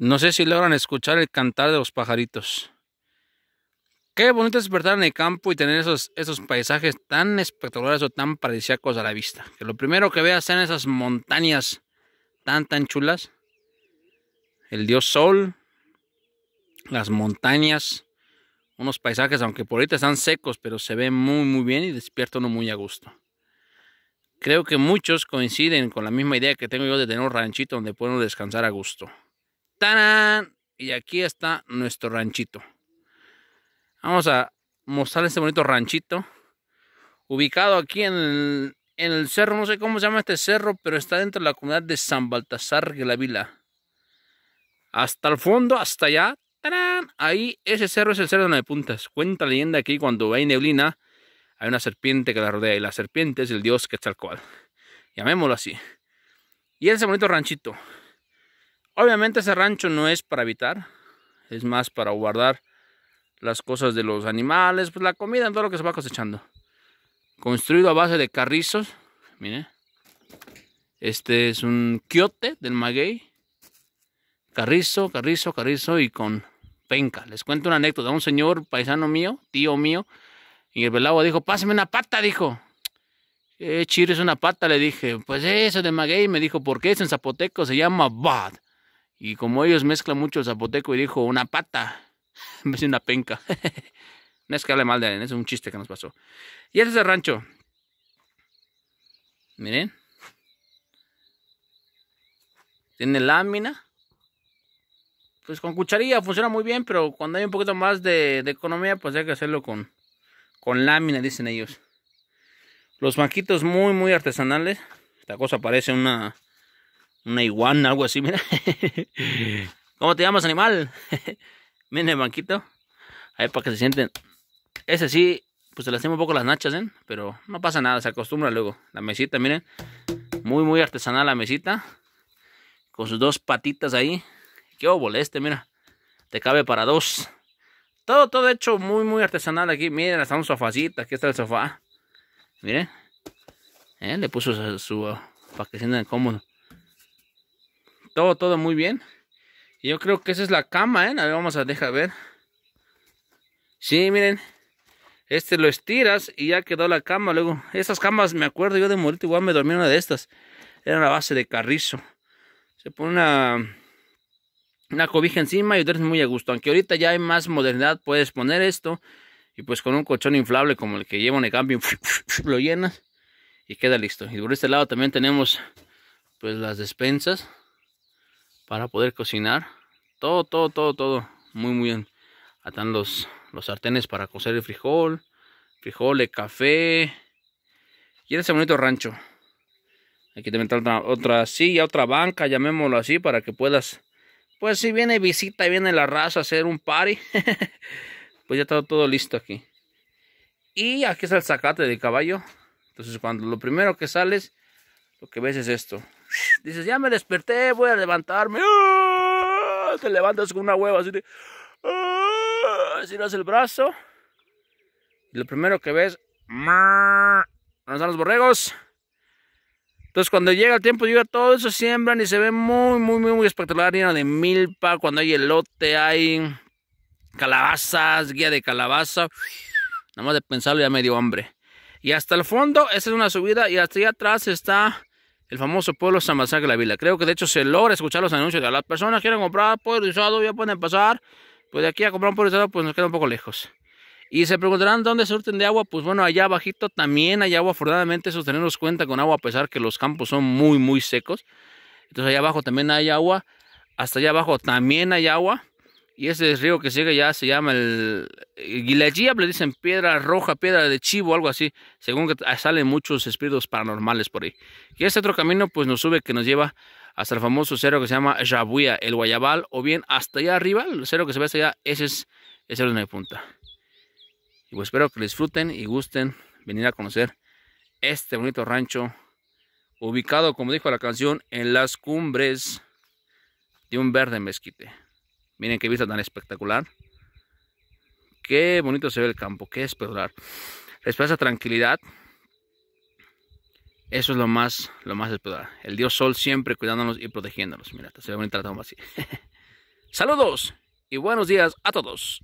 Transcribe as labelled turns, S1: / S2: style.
S1: No sé si logran escuchar el cantar de los pajaritos. Qué bonito despertar en el campo y tener esos, esos paisajes tan espectaculares o tan paradisíacos a la vista. Que lo primero que veas sean esas montañas tan, tan chulas. El dios sol, las montañas, unos paisajes, aunque por ahorita están secos, pero se ven muy, muy bien y despierta uno muy a gusto. Creo que muchos coinciden con la misma idea que tengo yo de tener un ranchito donde puedo descansar a gusto. Y aquí está nuestro ranchito. Vamos a mostrar este bonito ranchito. Ubicado aquí en el, cerro, no sé cómo se llama este cerro, pero está dentro de la comunidad de San Baltasar de la Vila. Hasta el fondo, hasta allá. Ahí, ese cerro es el cerro de de Puntas. Cuenta la leyenda que cuando hay neblina, hay una serpiente que la rodea. Y la serpiente es el dios que cual. Llamémoslo así. Y ese bonito ranchito. Obviamente ese rancho no es para habitar, es más para guardar las cosas de los animales, pues la comida, todo lo que se va cosechando. Construido a base de carrizos, mire. Este es un quiote del maguey. Carrizo, carrizo, carrizo y con penca. Les cuento una anécdota. Un señor paisano mío, tío mío, y el velado dijo, pásame una pata, dijo. Eh, chiro es una pata, le dije. Pues eso de maguey, me dijo, ¿por qué es en zapoteco, se llama bad. Y como ellos mezclan mucho el zapoteco y dijo una pata, en vez una penca. no es que hable mal de alguien. es un chiste que nos pasó. Y ese es el rancho. Miren. Tiene lámina. Pues con cucharilla funciona muy bien, pero cuando hay un poquito más de, economía, pues hay que hacerlo con, con lámina, dicen ellos. Los banquitos muy, muy artesanales. Esta cosa parece una, una iguana, algo así, mira. ¿Cómo te llamas, animal? Miren el banquito. Ahí para que se sienten. Ese sí, pues se lastima un poco las nachas, ¿eh? Pero no pasa nada, se acostumbra luego. La mesita, miren. Muy, muy artesanal la mesita. Con sus dos patitas ahí. Qué obole este, mira. Te cabe para dos. Todo, todo hecho muy, muy artesanal aquí. Miren, hasta un sofacito. Aquí está el sofá. Miren. Eh, le puso su... para que sientan cómodos todo, todo muy bien. Yo creo que esa es la cama, ¿eh? A ver, vamos a dejar ver. Sí, miren. Este lo estiras y ya quedó la cama. Luego, estas camas, me acuerdo yo de morir igual me dormí una de estas. Era la base de carrizo. Se pone una, una cobija encima y es muy a gusto. Aunque ahorita ya hay más modernidad, puedes poner esto. Y pues con un colchón inflable como el que lleva en el cambio lo llenas y queda listo. Y por este lado también tenemos pues las despensas para poder cocinar. Todo, todo, todo, todo. Muy, muy bien. Atan los, los sartenes para cocer el frijol. Frijol, café. Y ese bonito rancho. Aquí te está otra, otra silla, otra banca, llamémoslo así, para que puedas... Pues si viene visita y viene la raza a hacer un party, pues ya está todo listo aquí. Y aquí está el sacate de caballo. Entonces cuando lo primero que sales, lo que ves es esto. Dices, ya me desperté, voy a levantarme. ¡Ah! Te levantas con una hueva así de. ¡Ah! el brazo. Y lo primero que ves. los borregos? Entonces cuando llega el tiempo llega todo eso siembran y se ve muy, muy, muy, muy espectacular, Llena de milpa, cuando hay elote, hay calabazas, guía de calabaza. Nada más de pensarlo ya medio dio hambre. Y hasta el fondo, esa es una subida y hasta allá atrás está el famoso pueblo San Bazán de la Vila. Creo que de hecho se logra escuchar los anuncios de las personas quieren comprar pueblo rizado, ya pueden pasar. Pues de aquí a comprar un pollo pues nos queda un poco lejos. Y se preguntarán dónde surten de agua. Pues bueno, allá abajito también hay agua. Afortunadamente, esos tenemos cuenta con agua, a pesar que los campos son muy, muy secos. Entonces, allá abajo también hay agua. Hasta allá abajo también hay agua. Y ese río que sigue ya se llama el Guilagía, le dicen piedra roja, piedra de chivo, algo así, según que salen muchos espíritus paranormales por ahí. Y ese otro camino pues nos sube que nos lleva hasta el famoso cerro que se llama Jabuya, el Guayabal, o bien hasta allá arriba, el cerro que se ve hasta allá, ese es el cerro de punta. Y pues espero que disfruten y gusten venir a conocer este bonito rancho, ubicado, como dijo la canción, en las cumbres de un verde mezquite. Miren qué vista tan espectacular. Qué bonito se ve el campo, qué espectacular. Respira esa tranquilidad. Eso es lo más, lo más espectacular. El Dios Sol siempre cuidándonos y protegiéndonos. Mira, se ve bonita la así. Saludos y buenos días a todos.